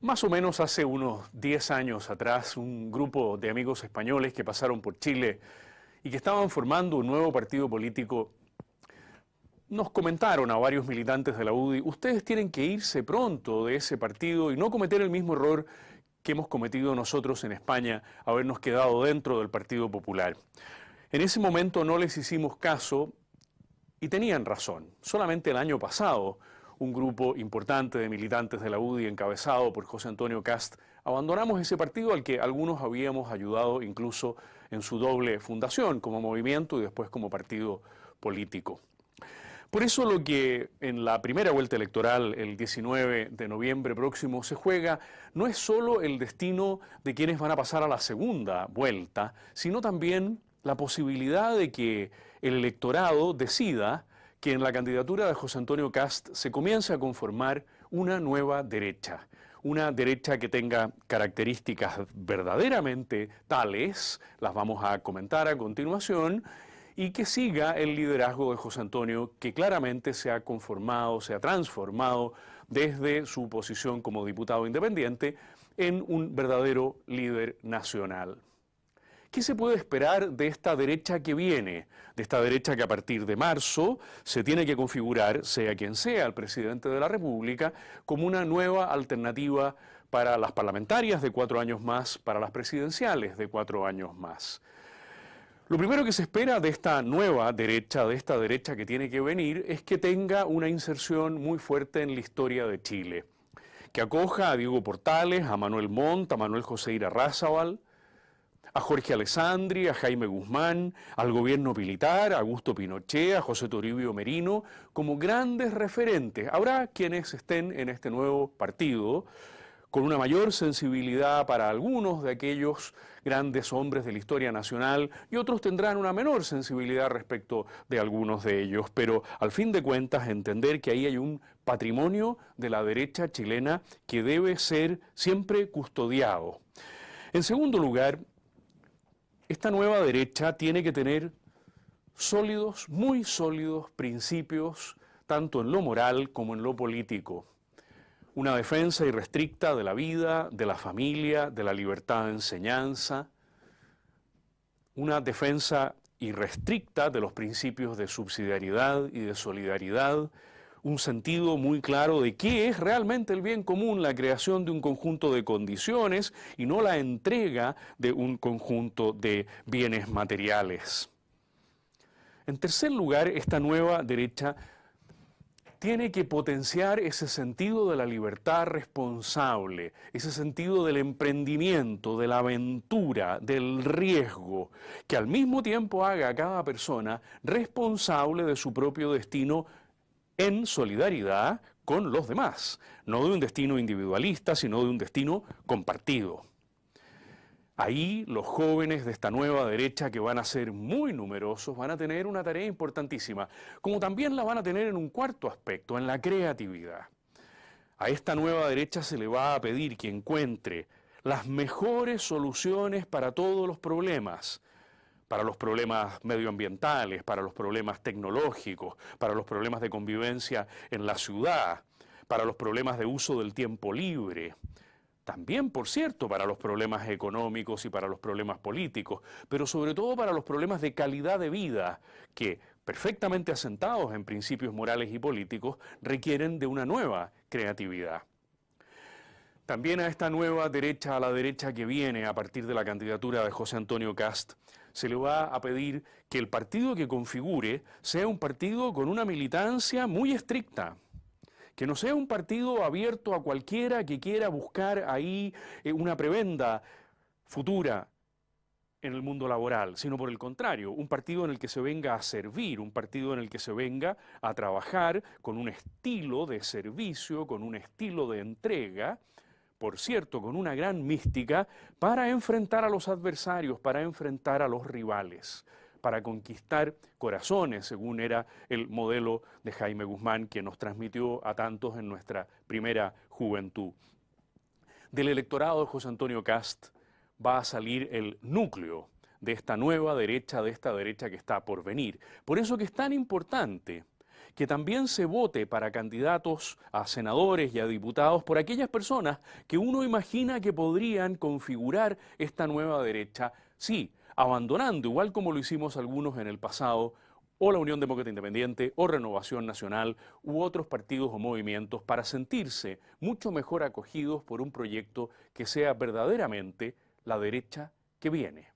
Más o menos hace unos 10 años atrás, un grupo de amigos españoles que pasaron por Chile y que estaban formando un nuevo partido político nos comentaron a varios militantes de la UDI, ustedes tienen que irse pronto de ese partido y no cometer el mismo error que hemos cometido nosotros en España, habernos quedado dentro del Partido Popular. En ese momento no les hicimos caso, y tenían razón. Solamente el año pasado, un grupo importante de militantes de la UDI encabezado por José Antonio Cast, abandonamos ese partido al que algunos habíamos ayudado incluso en su doble fundación como movimiento y después como partido político. Por eso lo que en la primera vuelta electoral el 19 de noviembre próximo se juega no es solo el destino de quienes van a pasar a la segunda vuelta, sino también la posibilidad de que el electorado decida que en la candidatura de José Antonio Cast se comience a conformar una nueva derecha, una derecha que tenga características verdaderamente tales, las vamos a comentar a continuación, y que siga el liderazgo de José Antonio, que claramente se ha conformado, se ha transformado desde su posición como diputado independiente en un verdadero líder nacional. ¿Qué se puede esperar de esta derecha que viene? De esta derecha que a partir de marzo se tiene que configurar, sea quien sea el presidente de la República, como una nueva alternativa para las parlamentarias de cuatro años más, para las presidenciales de cuatro años más. Lo primero que se espera de esta nueva derecha, de esta derecha que tiene que venir, es que tenga una inserción muy fuerte en la historia de Chile, que acoja a Diego Portales, a Manuel Montt, a Manuel José Ira Razabal, a Jorge Alessandri, a Jaime Guzmán, al gobierno militar, a Augusto Pinochet, a José Toribio Merino, como grandes referentes. Habrá quienes estén en este nuevo partido con una mayor sensibilidad para algunos de aquellos grandes hombres de la historia nacional y otros tendrán una menor sensibilidad respecto de algunos de ellos, pero al fin de cuentas entender que ahí hay un patrimonio de la derecha chilena que debe ser siempre custodiado. En segundo lugar, esta nueva derecha tiene que tener sólidos, muy sólidos principios, tanto en lo moral como en lo político. Una defensa irrestricta de la vida, de la familia, de la libertad de enseñanza. Una defensa irrestricta de los principios de subsidiariedad y de solidaridad, un sentido muy claro de qué es realmente el bien común, la creación de un conjunto de condiciones y no la entrega de un conjunto de bienes materiales. En tercer lugar, esta nueva derecha tiene que potenciar ese sentido de la libertad responsable, ese sentido del emprendimiento, de la aventura, del riesgo, que al mismo tiempo haga a cada persona responsable de su propio destino en solidaridad con los demás, no de un destino individualista, sino de un destino compartido. Ahí los jóvenes de esta nueva derecha, que van a ser muy numerosos, van a tener una tarea importantísima, como también la van a tener en un cuarto aspecto, en la creatividad. A esta nueva derecha se le va a pedir que encuentre las mejores soluciones para todos los problemas, para los problemas medioambientales, para los problemas tecnológicos, para los problemas de convivencia en la ciudad, para los problemas de uso del tiempo libre. También, por cierto, para los problemas económicos y para los problemas políticos, pero sobre todo para los problemas de calidad de vida, que, perfectamente asentados en principios morales y políticos, requieren de una nueva creatividad. También a esta nueva derecha, a la derecha que viene a partir de la candidatura de José Antonio Cast, se le va a pedir que el partido que configure sea un partido con una militancia muy estricta, que no sea un partido abierto a cualquiera que quiera buscar ahí eh, una prebenda futura en el mundo laboral, sino por el contrario, un partido en el que se venga a servir, un partido en el que se venga a trabajar con un estilo de servicio, con un estilo de entrega, por cierto, con una gran mística, para enfrentar a los adversarios, para enfrentar a los rivales, para conquistar corazones, según era el modelo de Jaime Guzmán que nos transmitió a tantos en nuestra primera juventud. Del electorado de José Antonio Cast va a salir el núcleo de esta nueva derecha, de esta derecha que está por venir. Por eso que es tan importante que también se vote para candidatos a senadores y a diputados por aquellas personas que uno imagina que podrían configurar esta nueva derecha, sí, abandonando, igual como lo hicimos algunos en el pasado, o la Unión Demócrata Independiente o Renovación Nacional u otros partidos o movimientos para sentirse mucho mejor acogidos por un proyecto que sea verdaderamente la derecha que viene.